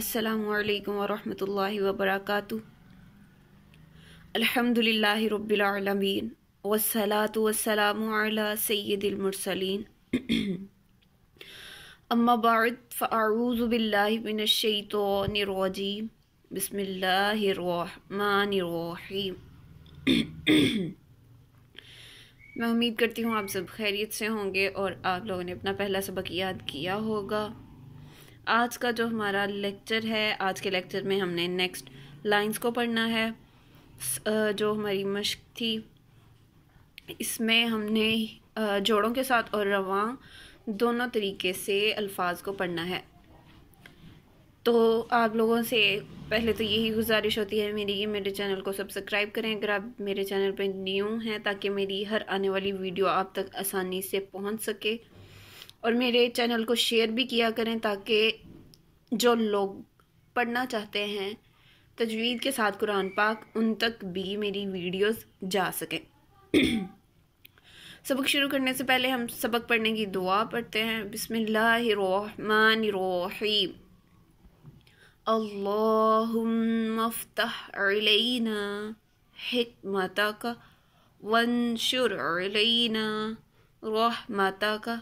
अल्लाम वरहमल वबरक अलहमदिल्ला रबालमीन वसलात वसलाम सैदिलमरसलिन अम्माबाद फ़ारूज़बिल्लाशतरजीम बसमीम मैं उम्मीद करती हूँ आप सब खैरियत से होंगे और आप लोगों ने अपना पहला सबक याद किया होगा आज का जो हमारा लेक्चर है आज के लेक्चर में हमने नेक्स्ट लाइंस को पढ़ना है जो हमारी मश्क थी इसमें हमने जोड़ों के साथ और रवां दोनों तरीके से अल्फाज को पढ़ना है तो आप लोगों से पहले तो यही गुजारिश होती है मेरी ये मेरे चैनल को सब्सक्राइब करें अगर आप मेरे चैनल पर न्यू हैं ताकि मेरी हर आने वाली वीडियो आप तक आसानी से पहुंच सके और मेरे चैनल को शेयर भी किया करें ताकि जो लोग पढ़ना चाहते हैं तजवीद के साथ कुरान पाक उन तक भी मेरी वीडियोस जा सकें सबक शुरू करने से पहले हम सबक पढ़ने की दुआ पढ़ते हैं बिसमीम अल्लाफ्तना हमत का वंशुर रहमत का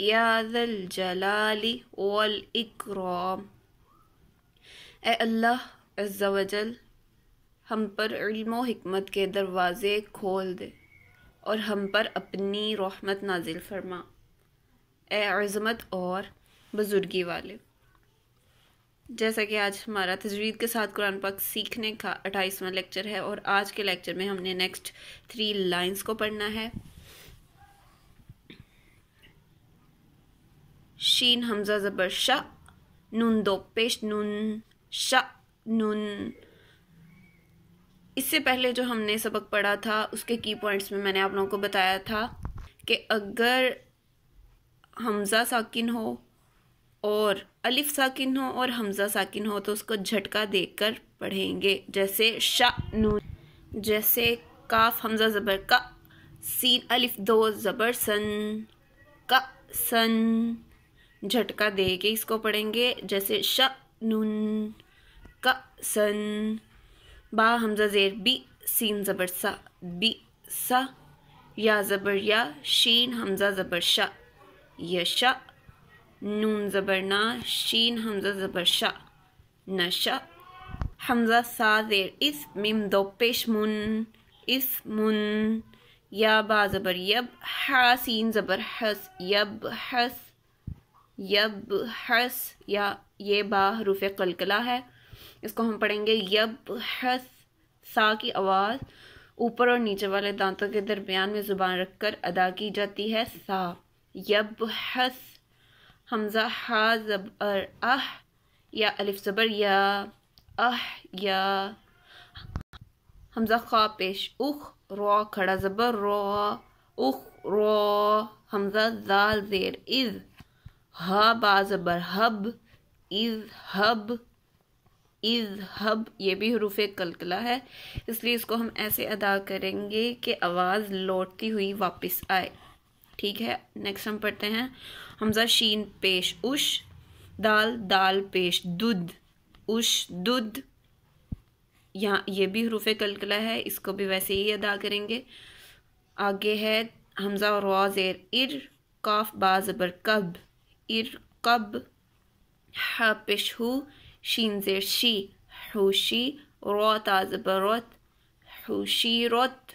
या दल जलाली वल इकराम ए अल्लाह अज्जावजल हम पर इल्म हमत के दरवाज़े खोल दे और हम पर अपनी रहमत नाजिल फरमा ए अज़मत और बुज़ुर्गी वाले जैसा कि आज हमारा तजवीद के साथ कुरान पाक सीखने का अट्ठाईसवां लेक्चर है और आज के लेक्चर में हमने नेक्स्ट थ्री लाइंस को पढ़ना है शीन हमजा ज़बर श नून दो पेश नून श नून इससे पहले जो हमने सबक पढ़ा था उसके की पॉइंट्स में मैंने आप लोगों को बताया था कि अगर हमज़ा साकिन हो और अलिफ साकिन हो और हमज़ा साकिन हो तो उसको झटका देकर पढ़ेंगे जैसे शाह नून जैसे काफ हमज़ा ज़बर का सीन अलिफ दो ज़बर सन का सन झटका दे के इसको पढ़ेंगे जैसे श नून क सन बा हमजा जेर बी सीन ज़बर सा बी सा या ज़बर या शीन हमजा ज़बर शा यश नून ज़बर ना शीन हमजा ज़बर शा नश हमजा सा जेर इस मिम दो पेश मुन इस मुन या बा ज़बर यब हा सीन ज़बर हस यब हस यब हस या ये बा हरूफ कलकला है इसको हम पढ़ेंगे यब हस सा की आवाज़ ऊपर और नीचे वाले दांतों के दरमियान में ज़ुबान रखकर अदा की जाती है सा यब हस हमज़ा हा जब अर अह या अलिफ ज़बर या अह या हमज़ा खा पेश उख रो खड़ा ज़बर रो उख रो हमज़ा जाल जेर इज़ ह बाज़बर हब इज हब इज हब ये भी हरूफ कलकला है इसलिए इसको हम ऐसे अदा करेंगे कि आवाज़ लौटती हुई वापस आए ठीक है नेक्स्ट हम पढ़ते हैं हमजा शीन पेश उश दाल दाल पेश दुध उश दुध यहाँ ये भी हरूफ कलकला है इसको भी वैसे ही अदा करेंगे आगे है हमजा रोज़ एर इर काफ बाज़बर कब حابش هو شين زير شي حوشي روت عزبرت حوشي رت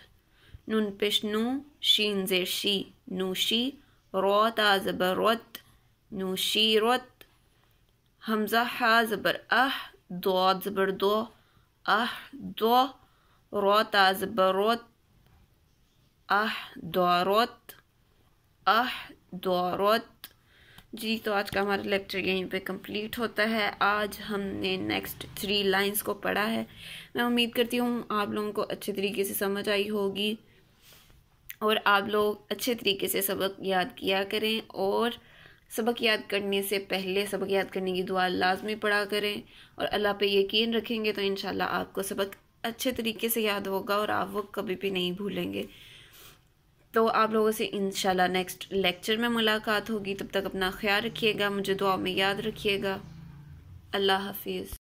زير شي نوشي روت عزبرت نوشي رت همزة حا زبر أح دو زبر دو أح دو روت زبر روت أح دورت أح دورت जी तो आज का हमारा लेक्चर यहीं पे कंप्लीट होता है आज हमने नेक्स्ट थ्री लाइंस को पढ़ा है मैं उम्मीद करती हूँ आप लोगों को अच्छे तरीके से समझ आई होगी और आप लोग अच्छे तरीके से सबक याद किया करें और सबक याद करने से पहले सबक याद करने की दुआ लाजमी पढ़ा करें और अल्लाह पे यकीन रखेंगे तो इन आपको सबक अच्छे तरीके से याद होगा और आप वो कभी भी नहीं भूलेंगे तो आप लोगों से इन नेक्स्ट लेक्चर में मुलाकात होगी तब तक अपना ख्याल रखिएगा मुझे दुआ में याद रखिएगा अल्लाह हाफिज़